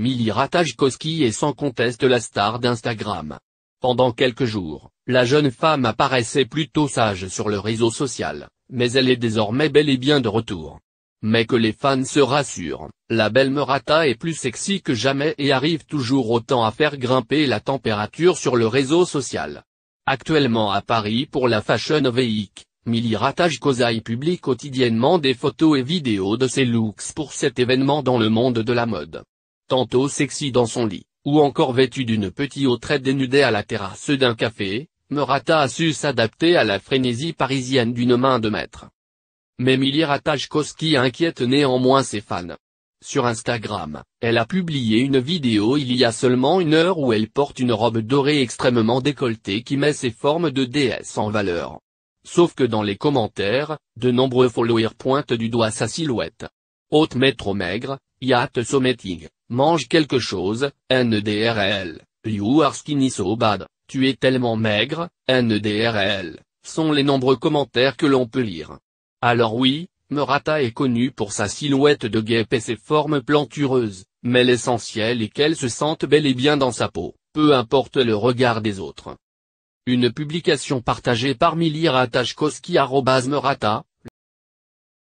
Milly Ratajkowski est sans conteste la star d'Instagram. Pendant quelques jours, la jeune femme apparaissait plutôt sage sur le réseau social, mais elle est désormais bel et bien de retour. Mais que les fans se rassurent, la belle Murata est plus sexy que jamais et arrive toujours autant à faire grimper la température sur le réseau social. Actuellement à Paris pour la Fashion Week, Milly Ratajkowski publie quotidiennement des photos et vidéos de ses looks pour cet événement dans le monde de la mode tantôt sexy dans son lit, ou encore vêtue d'une petite haute raie dénudée à la terrasse d'un café, Murata a su s'adapter à la frénésie parisienne d'une main de maître. Mais Milia inquiète néanmoins ses fans. Sur Instagram, elle a publié une vidéo il y a seulement une heure où elle porte une robe dorée extrêmement décolletée qui met ses formes de déesse en valeur. Sauf que dans les commentaires, de nombreux followers pointent du doigt sa silhouette. Haute trop maigre, Yat Someting, mange quelque chose, NDRL, you are skinny so bad, tu es tellement maigre, NDRL, sont les nombreux commentaires que l'on peut lire. Alors oui, Murata est connue pour sa silhouette de guêpe et ses formes plantureuses, mais l'essentiel est qu'elle se sente bel et bien dans sa peau, peu importe le regard des autres. Une publication partagée par Mili Murata,